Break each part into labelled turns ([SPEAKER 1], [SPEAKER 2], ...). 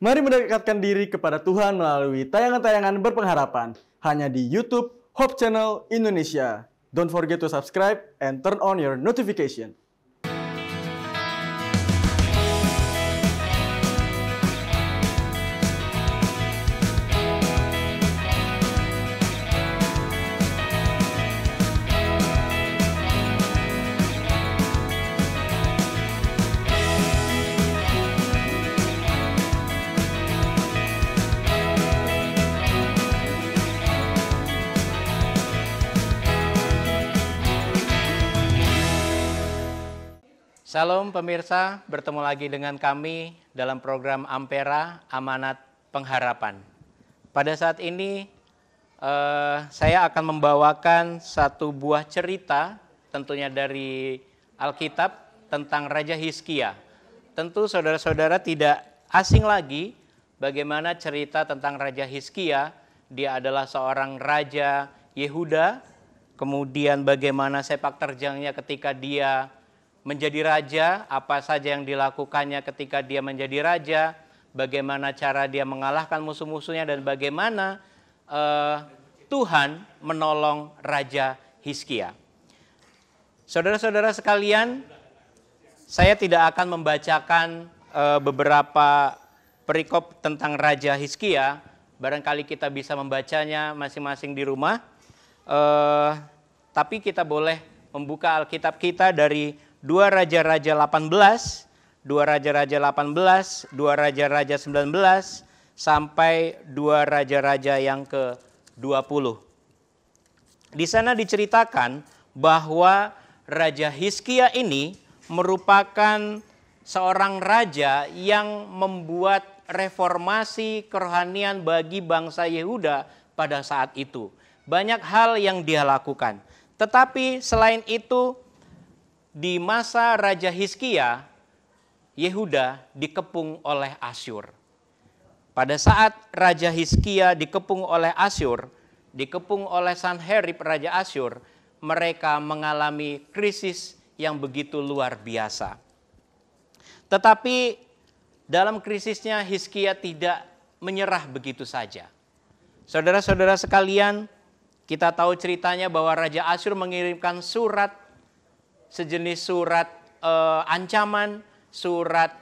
[SPEAKER 1] Mari mendekatkan diri kepada Tuhan melalui tayangan-tayangan berpengharapan hanya di YouTube Hope Channel Indonesia. Don't forget to subscribe and turn on your notification. Shalom pemirsa, bertemu lagi dengan kami dalam program Ampera Amanat Pengharapan. Pada saat ini eh, saya akan membawakan satu buah cerita tentunya dari Alkitab tentang Raja Hiskia. Tentu saudara-saudara tidak asing lagi bagaimana cerita tentang Raja Hiskia. Dia adalah seorang raja Yehuda, kemudian bagaimana sepak terjangnya ketika dia menjadi raja, apa saja yang dilakukannya ketika dia menjadi raja, bagaimana cara dia mengalahkan musuh-musuhnya dan bagaimana uh, Tuhan menolong raja Hiskia Saudara-saudara sekalian, saya tidak akan membacakan uh, beberapa perikop tentang raja Hiskia barangkali kita bisa membacanya masing-masing di rumah. Uh, tapi kita boleh membuka Alkitab kita dari 2 Raja-Raja 18, 2 Raja-Raja 18, 2 Raja-Raja 19, sampai 2 Raja-Raja yang ke-20. Di sana diceritakan bahwa Raja Hiskia ini merupakan seorang raja yang membuat reformasi kerohanian bagi bangsa Yehuda pada saat itu. Banyak hal yang dia lakukan. Tetapi selain itu di masa Raja Hiskia, Yehuda dikepung oleh Asyur. Pada saat Raja Hiskia dikepung oleh Asyur, dikepung oleh Sanherib Raja Asyur, mereka mengalami krisis yang begitu luar biasa. Tetapi dalam krisisnya Hiskia tidak menyerah begitu saja. Saudara-saudara sekalian, kita tahu ceritanya bahwa Raja Asyur mengirimkan surat sejenis surat e, ancaman, surat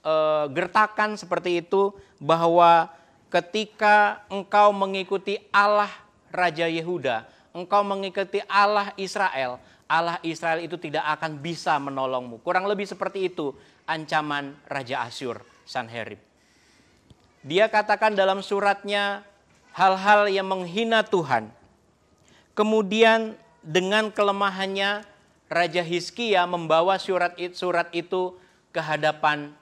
[SPEAKER 1] e, gertakan seperti itu bahwa ketika engkau mengikuti Allah Raja Yehuda, engkau mengikuti Allah Israel, Allah Israel itu tidak akan bisa menolongmu. Kurang lebih seperti itu ancaman Raja Asyur, Sanherib. Dia katakan dalam suratnya hal-hal yang menghina Tuhan. Kemudian dengan kelemahannya Raja Hizkia membawa surat surat itu ke hadapan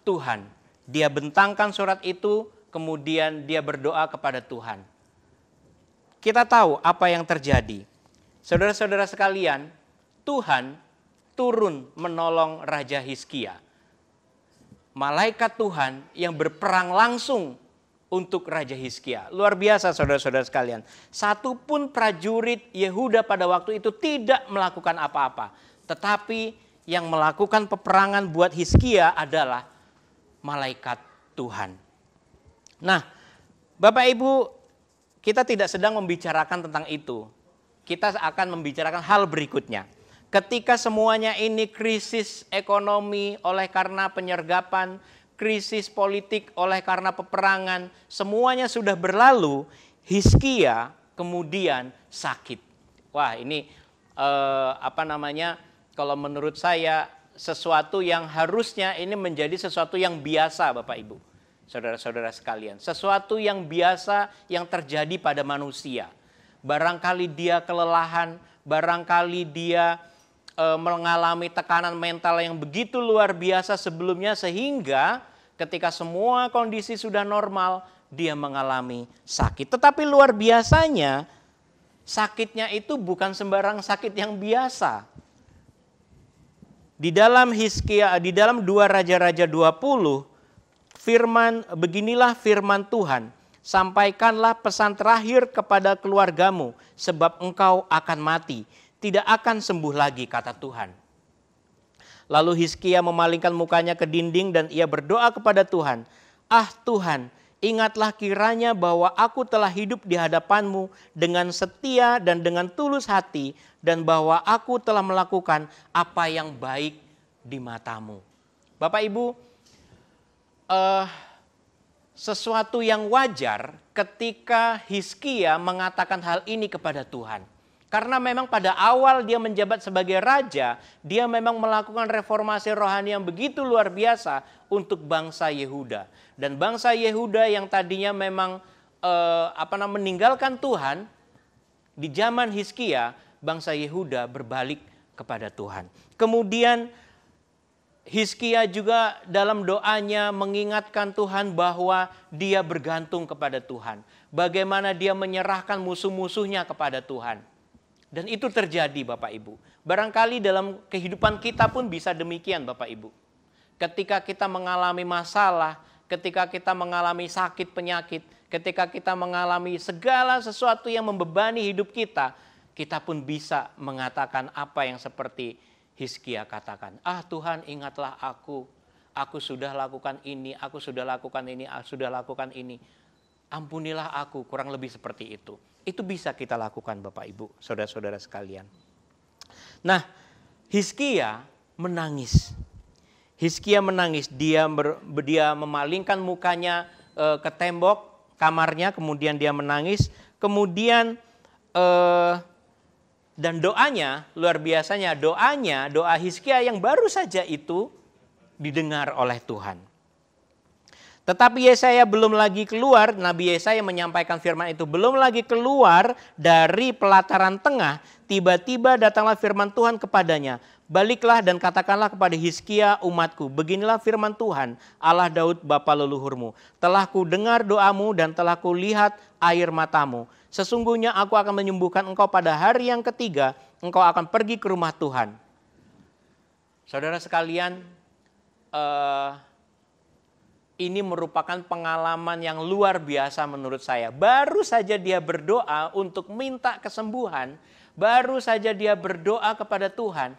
[SPEAKER 1] Tuhan. Dia bentangkan surat itu, kemudian dia berdoa kepada Tuhan. Kita tahu apa yang terjadi. Saudara-saudara sekalian, Tuhan turun menolong Raja Hizkia. Malaikat Tuhan yang berperang langsung untuk Raja Hizkia. Luar biasa saudara-saudara sekalian. Satupun prajurit Yehuda pada waktu itu tidak melakukan apa-apa. Tetapi yang melakukan peperangan buat Hizkia adalah malaikat Tuhan. Nah, Bapak Ibu, kita tidak sedang membicarakan tentang itu. Kita akan membicarakan hal berikutnya. Ketika semuanya ini krisis ekonomi oleh karena penyergapan krisis politik oleh karena peperangan, semuanya sudah berlalu, Hiskia kemudian sakit. Wah, ini eh, apa namanya? Kalau menurut saya sesuatu yang harusnya ini menjadi sesuatu yang biasa, Bapak Ibu. Saudara-saudara sekalian, sesuatu yang biasa yang terjadi pada manusia. Barangkali dia kelelahan, barangkali dia eh, mengalami tekanan mental yang begitu luar biasa sebelumnya sehingga ketika semua kondisi sudah normal, dia mengalami sakit. Tetapi luar biasanya, sakitnya itu bukan sembarang sakit yang biasa. Di dalam Hizkia, di dalam dua raja-raja 20, firman beginilah firman Tuhan, sampaikanlah pesan terakhir kepada keluargamu sebab engkau akan mati, tidak akan sembuh lagi kata Tuhan. Lalu Hiskia memalingkan mukanya ke dinding dan ia berdoa kepada Tuhan. Ah Tuhan, ingatlah kiranya bahwa aku telah hidup di hadapanmu dengan setia dan dengan tulus hati dan bahwa aku telah melakukan apa yang baik di matamu. Bapak Ibu, uh, sesuatu yang wajar ketika Hiskia mengatakan hal ini kepada Tuhan. Karena memang pada awal dia menjabat sebagai raja, dia memang melakukan reformasi rohani yang begitu luar biasa untuk bangsa Yehuda. Dan bangsa Yehuda yang tadinya memang eh, apa namanya meninggalkan Tuhan di zaman Hizkia, bangsa Yehuda berbalik kepada Tuhan. Kemudian Hizkia juga dalam doanya mengingatkan Tuhan bahwa dia bergantung kepada Tuhan. Bagaimana dia menyerahkan musuh-musuhnya kepada Tuhan dan itu terjadi Bapak Ibu. Barangkali dalam kehidupan kita pun bisa demikian Bapak Ibu. Ketika kita mengalami masalah, ketika kita mengalami sakit penyakit, ketika kita mengalami segala sesuatu yang membebani hidup kita, kita pun bisa mengatakan apa yang seperti Hiskia katakan. Ah Tuhan ingatlah aku, aku sudah lakukan ini, aku sudah lakukan ini, aku ah, sudah lakukan ini ampunilah aku, kurang lebih seperti itu. Itu bisa kita lakukan Bapak Ibu, saudara-saudara sekalian. Nah, Hiskia menangis. Hiskia menangis, dia ber, dia memalingkan mukanya e, ke tembok kamarnya, kemudian dia menangis, kemudian e, dan doanya luar biasanya doanya doa Hiskia yang baru saja itu didengar oleh Tuhan. Tetapi Yesaya belum lagi keluar, Nabi Yesaya menyampaikan firman itu belum lagi keluar dari pelataran tengah, tiba-tiba datanglah firman Tuhan kepadanya. Baliklah dan katakanlah kepada Hizkia umatku, beginilah firman Tuhan, Allah Daud bapa leluhurmu. Telah ku dengar doamu dan telah ku lihat air matamu. Sesungguhnya aku akan menyembuhkan engkau pada hari yang ketiga, engkau akan pergi ke rumah Tuhan. Saudara sekalian, uh, ini merupakan pengalaman yang luar biasa menurut saya. Baru saja dia berdoa untuk minta kesembuhan, baru saja dia berdoa kepada Tuhan.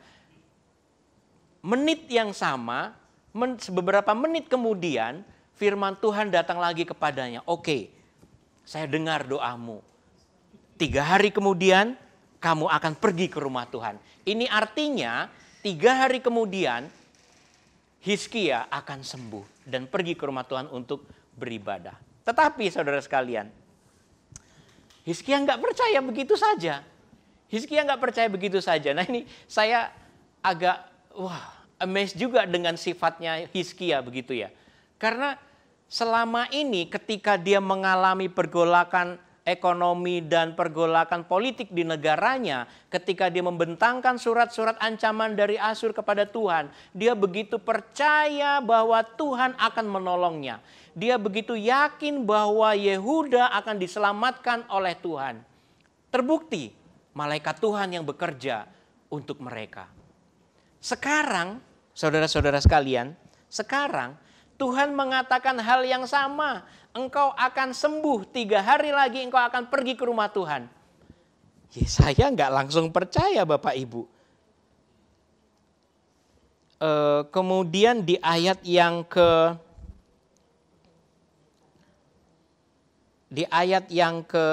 [SPEAKER 1] Menit yang sama, men, beberapa menit kemudian, firman Tuhan datang lagi kepadanya. Oke, saya dengar doamu. Tiga hari kemudian, kamu akan pergi ke rumah Tuhan. Ini artinya, tiga hari kemudian, Hiskia akan sembuh dan pergi ke rumah Tuhan untuk beribadah. Tetapi saudara sekalian, Hiskia nggak percaya begitu saja. Hiskia nggak percaya begitu saja. Nah ini saya agak wah amazed juga dengan sifatnya Hiskia begitu ya. Karena selama ini ketika dia mengalami pergolakan ekonomi dan pergolakan politik di negaranya ketika dia membentangkan surat-surat ancaman dari Asur kepada Tuhan, dia begitu percaya bahwa Tuhan akan menolongnya. Dia begitu yakin bahwa Yehuda akan diselamatkan oleh Tuhan. Terbukti malaikat Tuhan yang bekerja untuk mereka. Sekarang, saudara-saudara sekalian, sekarang Tuhan mengatakan hal yang sama engkau akan sembuh, tiga hari lagi engkau akan pergi ke rumah Tuhan. Ya, saya nggak langsung percaya Bapak Ibu. E, kemudian di ayat yang ke di ayat yang ke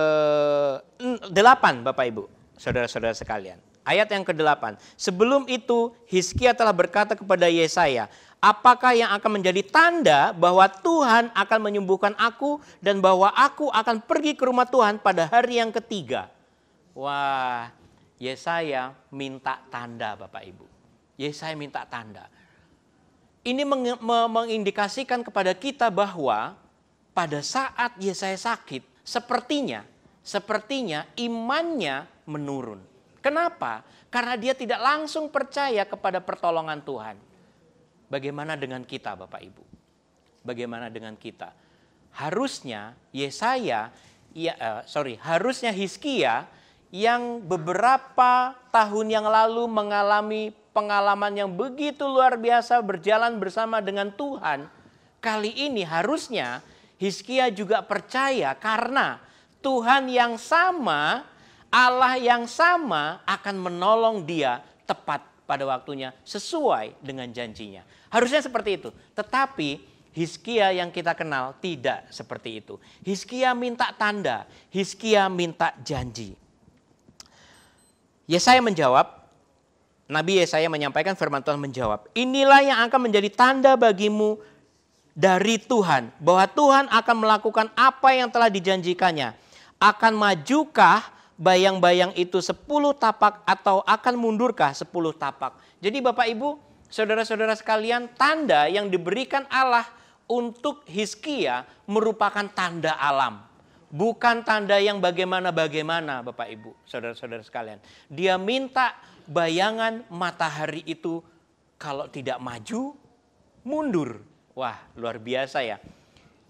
[SPEAKER 1] mm, delapan Bapak Ibu, saudara-saudara sekalian Ayat yang ke-8. Sebelum itu Hizkia telah berkata kepada Yesaya, apakah yang akan menjadi tanda bahwa Tuhan akan menyembuhkan aku dan bahwa aku akan pergi ke rumah Tuhan pada hari yang ketiga? Wah, Yesaya minta tanda Bapak Ibu. Yesaya minta tanda. Ini meng mengindikasikan kepada kita bahwa pada saat Yesaya sakit, sepertinya sepertinya imannya menurun Kenapa? Karena dia tidak langsung percaya kepada pertolongan Tuhan. Bagaimana dengan kita, Bapak Ibu? Bagaimana dengan kita? Harusnya Yesaya, ya, uh, sorry, harusnya Hiskia yang beberapa tahun yang lalu mengalami pengalaman yang begitu luar biasa berjalan bersama dengan Tuhan, kali ini harusnya Hiskia juga percaya karena Tuhan yang sama Allah yang sama akan menolong dia tepat pada waktunya sesuai dengan janjinya. Harusnya seperti itu. Tetapi Hiskia yang kita kenal tidak seperti itu. Hiskia minta tanda, Hiskia minta janji. Yesaya menjawab, Nabi Yesaya menyampaikan firman Tuhan menjawab, "Inilah yang akan menjadi tanda bagimu dari Tuhan bahwa Tuhan akan melakukan apa yang telah dijanjikannya. Akan majukah bayang-bayang itu sepuluh tapak atau akan mundurkah sepuluh tapak? Jadi Bapak Ibu, saudara-saudara sekalian, tanda yang diberikan Allah untuk Hizkia merupakan tanda alam. Bukan tanda yang bagaimana-bagaimana Bapak Ibu, saudara-saudara sekalian. Dia minta bayangan matahari itu kalau tidak maju, mundur. Wah luar biasa ya.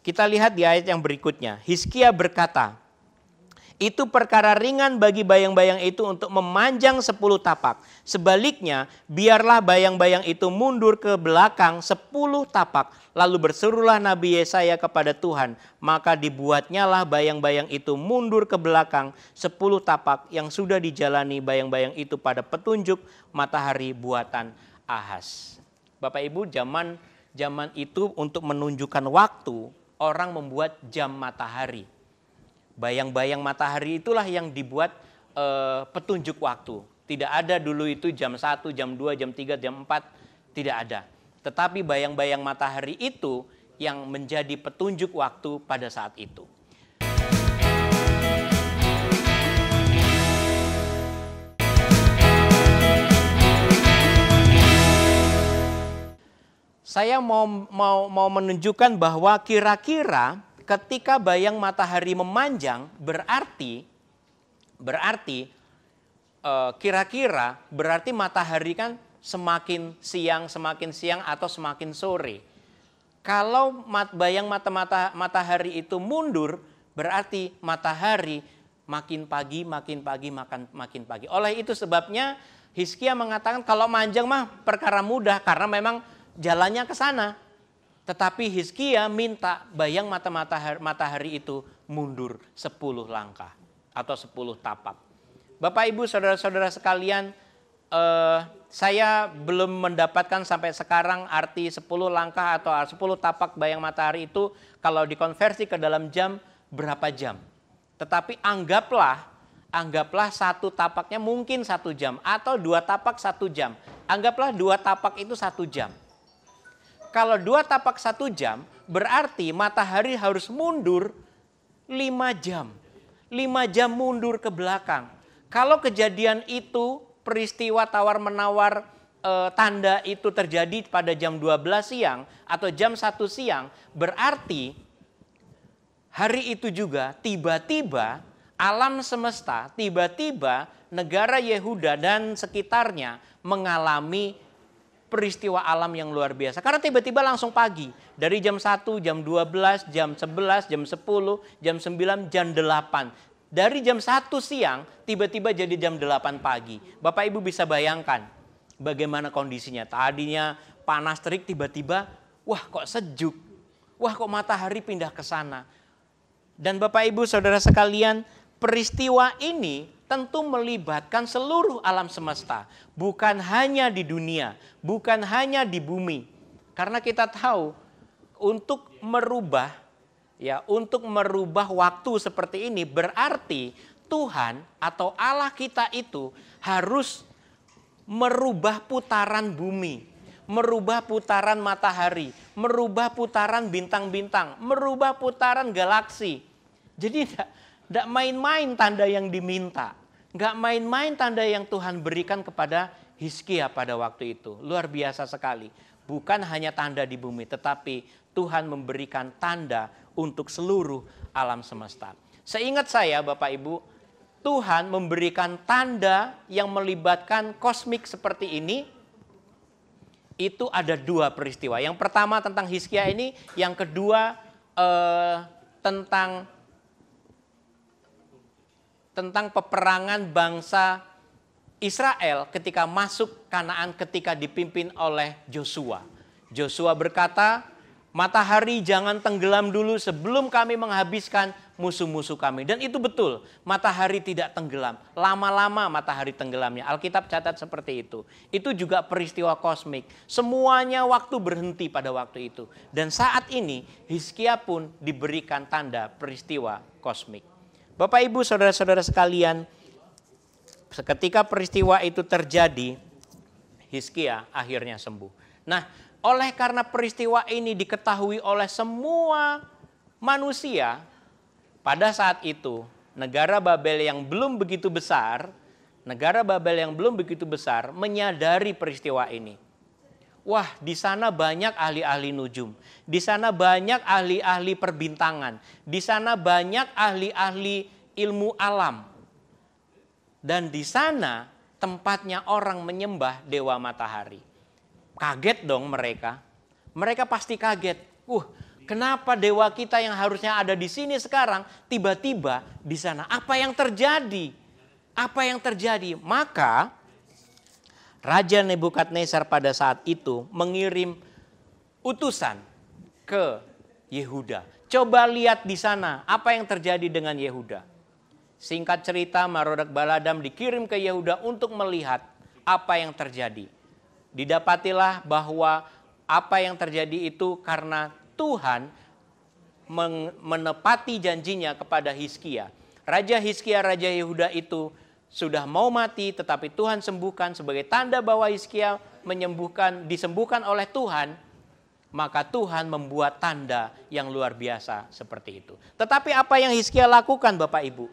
[SPEAKER 1] Kita lihat di ayat yang berikutnya. Hizkia berkata, itu perkara ringan bagi bayang-bayang itu untuk memanjang sepuluh tapak. Sebaliknya, biarlah bayang-bayang itu mundur ke belakang sepuluh tapak. Lalu berserulah Nabi Yesaya kepada Tuhan, maka dibuatnyalah bayang-bayang itu mundur ke belakang sepuluh tapak yang sudah dijalani bayang-bayang itu pada petunjuk matahari buatan Ahas. Bapak Ibu, zaman zaman itu untuk menunjukkan waktu, orang membuat jam matahari Bayang-bayang matahari itulah yang dibuat e, petunjuk waktu. Tidak ada dulu itu jam 1, jam 2, jam 3, jam 4, tidak ada. Tetapi bayang-bayang matahari itu yang menjadi petunjuk waktu pada saat itu. Saya mau mau mau menunjukkan bahwa kira-kira ketika bayang matahari memanjang berarti berarti eh, kira-kira berarti matahari kan semakin siang semakin siang atau semakin sore. Kalau mat, bayang mata, mata matahari itu mundur berarti matahari makin pagi makin pagi makan makin pagi. Oleh itu sebabnya Hiskia mengatakan kalau manjang mah perkara mudah karena memang jalannya ke sana. Tetapi Hizkia minta bayang mata matahari, matahari itu mundur 10 langkah atau 10 tapak. Bapak Ibu saudara-saudara sekalian, eh, saya belum mendapatkan sampai sekarang arti 10 langkah atau 10 tapak bayang matahari itu kalau dikonversi ke dalam jam berapa jam. Tetapi anggaplah anggaplah satu tapaknya mungkin satu jam atau dua tapak satu jam. Anggaplah dua tapak itu satu jam kalau dua tapak satu jam, berarti matahari harus mundur lima jam. Lima jam mundur ke belakang. Kalau kejadian itu, peristiwa tawar-menawar e, tanda itu terjadi pada jam 12 siang atau jam 1 siang, berarti hari itu juga tiba-tiba alam semesta, tiba-tiba negara Yehuda dan sekitarnya mengalami peristiwa alam yang luar biasa. Karena tiba-tiba langsung pagi. Dari jam 1, jam 12, jam 11, jam 10, jam 9, jam 8. Dari jam 1 siang tiba-tiba jadi jam 8 pagi. Bapak Ibu bisa bayangkan bagaimana kondisinya. Tadinya panas terik tiba-tiba wah kok sejuk. Wah kok matahari pindah ke sana. Dan Bapak Ibu Saudara sekalian peristiwa ini tentu melibatkan seluruh alam semesta, bukan hanya di dunia, bukan hanya di bumi. Karena kita tahu untuk merubah ya, untuk merubah waktu seperti ini berarti Tuhan atau Allah kita itu harus merubah putaran bumi, merubah putaran matahari, merubah putaran bintang-bintang, merubah putaran galaksi. Jadi tidak main-main tanda yang diminta. Nggak main-main tanda yang Tuhan berikan kepada Hizkia pada waktu itu. Luar biasa sekali. Bukan hanya tanda di bumi, tetapi Tuhan memberikan tanda untuk seluruh alam semesta. Seingat saya Bapak Ibu, Tuhan memberikan tanda yang melibatkan kosmik seperti ini itu ada dua peristiwa. Yang pertama tentang Hizkia ini, yang kedua eh, tentang tentang peperangan bangsa Israel ketika masuk Kanaan ketika dipimpin oleh Joshua. Joshua berkata, "Matahari jangan tenggelam dulu sebelum kami menghabiskan musuh-musuh kami." Dan itu betul, matahari tidak tenggelam. Lama-lama matahari tenggelamnya. Alkitab catat seperti itu. Itu juga peristiwa kosmik. Semuanya waktu berhenti pada waktu itu. Dan saat ini Hizkia pun diberikan tanda peristiwa kosmik. Bapak Ibu saudara-saudara sekalian, seketika peristiwa itu terjadi, Hiskia akhirnya sembuh. Nah, oleh karena peristiwa ini diketahui oleh semua manusia, pada saat itu negara Babel yang belum begitu besar, negara Babel yang belum begitu besar menyadari peristiwa ini. Wah, di sana banyak ahli-ahli nujum. Di sana banyak ahli-ahli perbintangan. Di sana banyak ahli-ahli ilmu alam. Dan di sana tempatnya orang menyembah dewa matahari. Kaget dong mereka. Mereka pasti kaget. Uh, kenapa dewa kita yang harusnya ada di sini sekarang tiba-tiba di sana? Apa yang terjadi? Apa yang terjadi? Maka Raja Nebukadnezar pada saat itu mengirim utusan ke Yehuda. Coba lihat di sana apa yang terjadi dengan Yehuda. Singkat cerita Marodak Baladam dikirim ke Yehuda untuk melihat apa yang terjadi. Didapatilah bahwa apa yang terjadi itu karena Tuhan menepati janjinya kepada Hizkia. Raja Hizkia, Raja Yehuda itu sudah mau mati tetapi Tuhan sembuhkan sebagai tanda bahwa Hizkia menyembuhkan disembuhkan oleh Tuhan maka Tuhan membuat tanda yang luar biasa seperti itu. Tetapi apa yang Hizkia lakukan Bapak Ibu?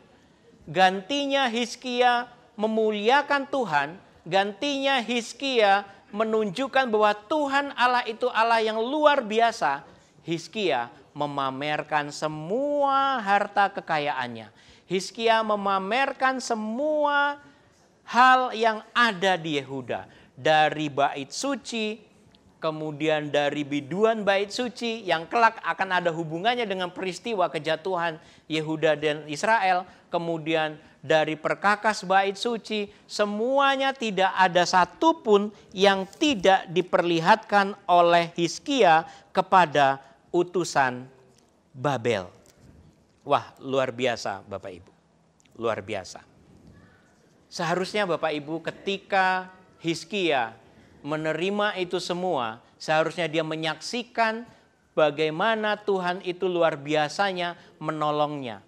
[SPEAKER 1] Gantinya Hizkia memuliakan Tuhan, gantinya Hizkia menunjukkan bahwa Tuhan Allah itu Allah yang luar biasa. Hizkia memamerkan semua harta kekayaannya Hiskia memamerkan semua hal yang ada di Yehuda. Dari bait suci, kemudian dari biduan bait suci yang kelak akan ada hubungannya dengan peristiwa kejatuhan Yehuda dan Israel. Kemudian dari perkakas bait suci, semuanya tidak ada satupun yang tidak diperlihatkan oleh Hiskia kepada utusan Babel. Wah, luar biasa Bapak Ibu. Luar biasa. Seharusnya Bapak Ibu ketika Hiskia menerima itu semua, seharusnya dia menyaksikan bagaimana Tuhan itu luar biasanya menolongnya.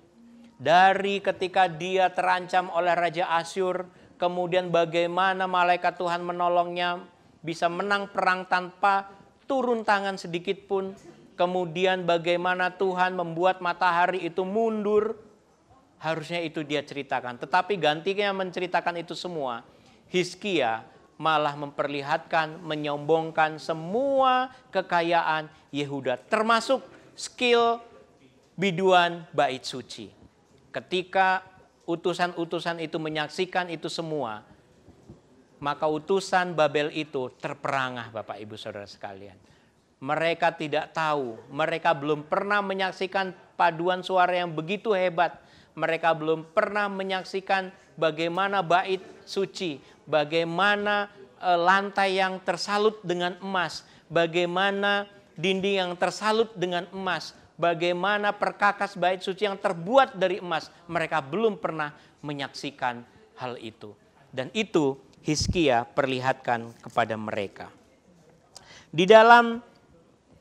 [SPEAKER 1] Dari ketika dia terancam oleh Raja Asyur, kemudian bagaimana malaikat Tuhan menolongnya bisa menang perang tanpa turun tangan sedikit pun, kemudian bagaimana Tuhan membuat matahari itu mundur, harusnya itu dia ceritakan. Tetapi gantinya menceritakan itu semua, Hiskia malah memperlihatkan, menyombongkan semua kekayaan Yehuda, termasuk skill biduan bait suci. Ketika utusan-utusan itu menyaksikan itu semua, maka utusan Babel itu terperangah Bapak Ibu Saudara sekalian mereka tidak tahu, mereka belum pernah menyaksikan paduan suara yang begitu hebat. Mereka belum pernah menyaksikan bagaimana bait suci, bagaimana eh, lantai yang tersalut dengan emas, bagaimana dinding yang tersalut dengan emas, bagaimana perkakas bait suci yang terbuat dari emas. Mereka belum pernah menyaksikan hal itu. Dan itu Hizkia perlihatkan kepada mereka. Di dalam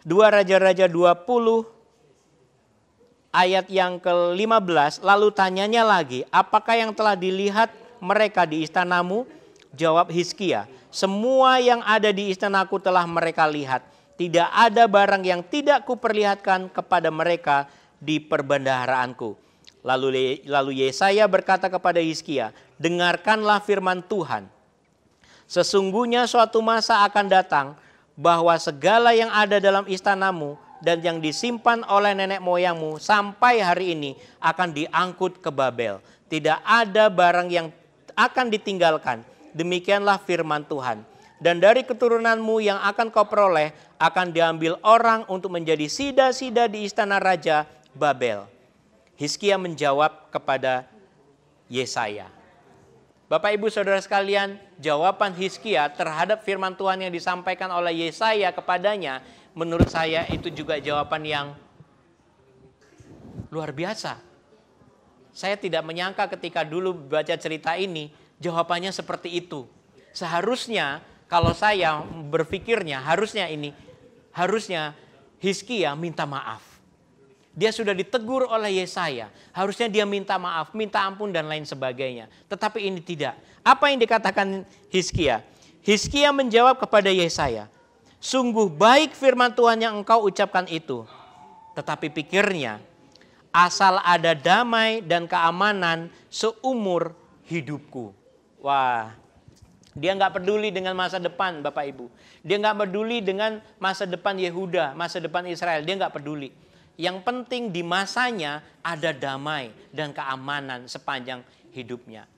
[SPEAKER 1] 2 Raja-Raja 20 ayat yang ke-15 lalu tanyanya lagi apakah yang telah dilihat mereka di istanamu jawab Hiskia, semua yang ada di istanaku telah mereka lihat tidak ada barang yang tidak kuperlihatkan kepada mereka di perbendaharaanku lalu lalu Yesaya berkata kepada Hiskia, dengarkanlah firman Tuhan sesungguhnya suatu masa akan datang bahwa segala yang ada dalam istanamu dan yang disimpan oleh nenek moyangmu sampai hari ini akan diangkut ke Babel. Tidak ada barang yang akan ditinggalkan. Demikianlah firman Tuhan. Dan dari keturunanmu yang akan kau peroleh akan diambil orang untuk menjadi sida-sida di istana raja Babel. Hiskia menjawab kepada Yesaya, Bapak Ibu Saudara sekalian, jawaban Hizkia terhadap firman Tuhan yang disampaikan oleh Yesaya kepadanya, menurut saya itu juga jawaban yang luar biasa. Saya tidak menyangka ketika dulu baca cerita ini, jawabannya seperti itu. Seharusnya kalau saya berpikirnya, harusnya ini, harusnya Hizkia minta maaf. Dia sudah ditegur oleh Yesaya. Harusnya dia minta maaf, minta ampun dan lain sebagainya. Tetapi ini tidak. Apa yang dikatakan Hizkia? Hizkia menjawab kepada Yesaya, "Sungguh baik firman Tuhan yang engkau ucapkan itu." Tetapi pikirnya, asal ada damai dan keamanan seumur hidupku. Wah, dia nggak peduli dengan masa depan Bapak Ibu. Dia nggak peduli dengan masa depan Yehuda, masa depan Israel. Dia nggak peduli. Yang penting di masanya ada damai dan keamanan sepanjang hidupnya.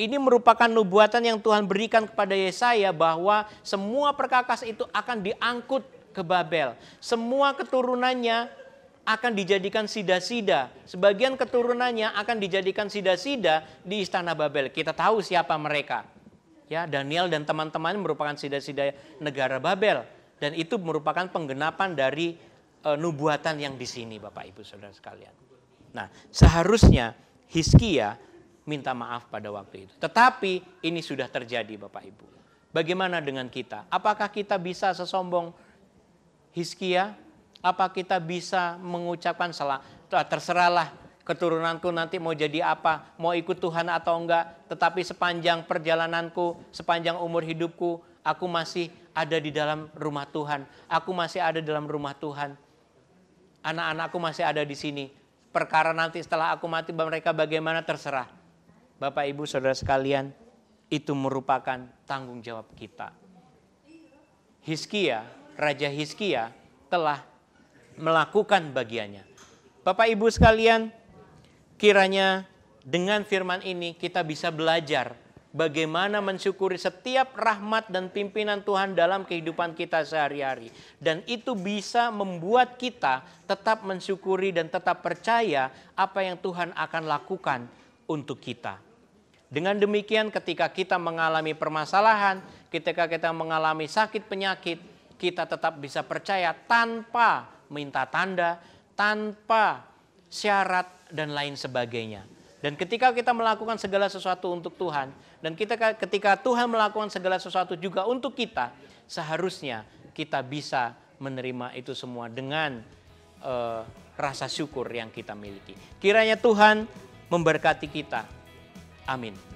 [SPEAKER 1] Ini merupakan nubuatan yang Tuhan berikan kepada Yesaya bahwa semua perkakas itu akan diangkut ke Babel. Semua keturunannya akan dijadikan sida-sida. Sebagian keturunannya akan dijadikan sida-sida di istana Babel. Kita tahu siapa mereka. Ya, Daniel dan teman-teman merupakan sida-sida negara Babel dan itu merupakan penggenapan dari Eh, nubuatan yang di sini Bapak Ibu Saudara sekalian. Nah, seharusnya Hiskia minta maaf pada waktu itu. Tetapi ini sudah terjadi Bapak Ibu. Bagaimana dengan kita? Apakah kita bisa sesombong Hiskia? Apa kita bisa mengucapkan salah? Eh, terserahlah keturunanku nanti mau jadi apa, mau ikut Tuhan atau enggak, tetapi sepanjang perjalananku, sepanjang umur hidupku, aku masih ada di dalam rumah Tuhan. Aku masih ada dalam rumah Tuhan anak-anakku masih ada di sini. Perkara nanti setelah aku mati mereka bagaimana terserah. Bapak Ibu Saudara sekalian, itu merupakan tanggung jawab kita. Hiskia, Raja Hiskia telah melakukan bagiannya. Bapak Ibu sekalian, kiranya dengan firman ini kita bisa belajar bagaimana mensyukuri setiap rahmat dan pimpinan Tuhan dalam kehidupan kita sehari-hari. Dan itu bisa membuat kita tetap mensyukuri dan tetap percaya apa yang Tuhan akan lakukan untuk kita. Dengan demikian ketika kita mengalami permasalahan, ketika kita mengalami sakit penyakit, kita tetap bisa percaya tanpa minta tanda, tanpa syarat dan lain sebagainya dan ketika kita melakukan segala sesuatu untuk Tuhan, dan kita ketika Tuhan melakukan segala sesuatu juga untuk kita, seharusnya kita bisa menerima itu semua dengan uh, rasa syukur yang kita miliki. Kiranya Tuhan memberkati kita. Amin.